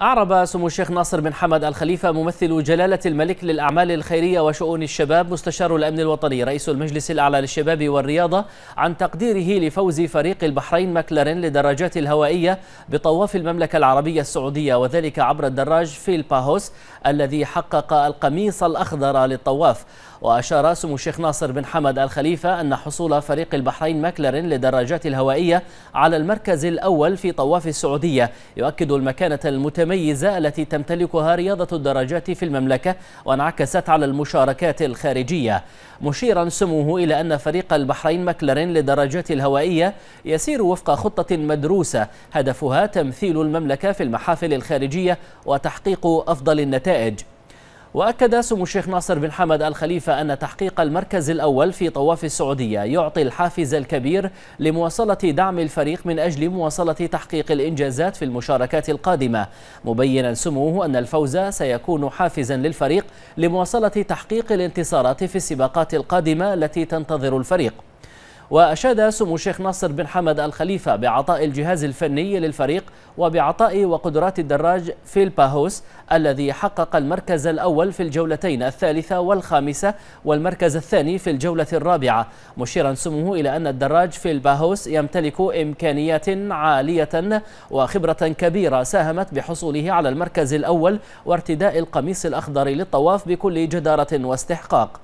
أعرب سمو الشيخ ناصر بن حمد الخليفة ممثل جلالة الملك للأعمال الخيرية وشؤون الشباب مستشار الأمن الوطني رئيس المجلس الأعلى للشباب والرياضة عن تقديره لفوز فريق البحرين مكلارين لدراجات الهوائية بطواف المملكة العربية السعودية وذلك عبر الدراج في الباهوس الذي حقق القميص الأخضر للطواف وأشار سمو الشيخ ناصر بن حمد الخليفة أن حصول فريق البحرين مكلارين للدراجات الهوائية على المركز الأول في طواف السعودية يؤكد المكانة المتميزة المتميزة التي تمتلكها رياضة الدراجات في المملكة وانعكست على المشاركات الخارجية مشيرا سموه إلى أن فريق البحرين مكلرين للدراجات الهوائية يسير وفق خطة مدروسة هدفها تمثيل المملكة في المحافل الخارجية وتحقيق أفضل النتائج وأكد سمو الشيخ ناصر بن حمد الخليفة أن تحقيق المركز الأول في طواف السعودية يعطي الحافز الكبير لمواصلة دعم الفريق من أجل مواصلة تحقيق الإنجازات في المشاركات القادمة مبينا سموه أن الفوز سيكون حافزا للفريق لمواصلة تحقيق الانتصارات في السباقات القادمة التي تنتظر الفريق وأشاد سمو الشيخ ناصر بن حمد الخليفة بعطاء الجهاز الفني للفريق وبعطاء وقدرات الدراج في الباهوس الذي حقق المركز الأول في الجولتين الثالثة والخامسة والمركز الثاني في الجولة الرابعة مشيرا سموه إلى أن الدراج في الباهوس يمتلك إمكانيات عالية وخبرة كبيرة ساهمت بحصوله على المركز الأول وارتداء القميص الأخضر للطواف بكل جدارة واستحقاق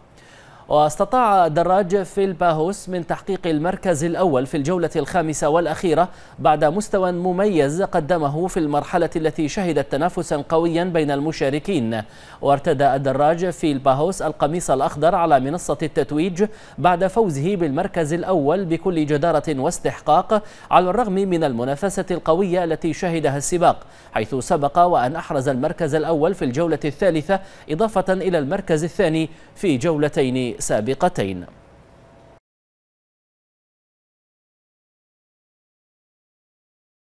واستطاع دراج في الباهوس من تحقيق المركز الأول في الجولة الخامسة والأخيرة بعد مستوى مميز قدمه في المرحلة التي شهدت تنافسا قويا بين المشاركين وارتدى الدراج في الباهوس القميص الأخضر على منصة التتويج بعد فوزه بالمركز الأول بكل جدارة واستحقاق على الرغم من المنافسة القوية التي شهدها السباق حيث سبق وأن أحرز المركز الأول في الجولة الثالثة إضافة إلى المركز الثاني في جولتين سابقتين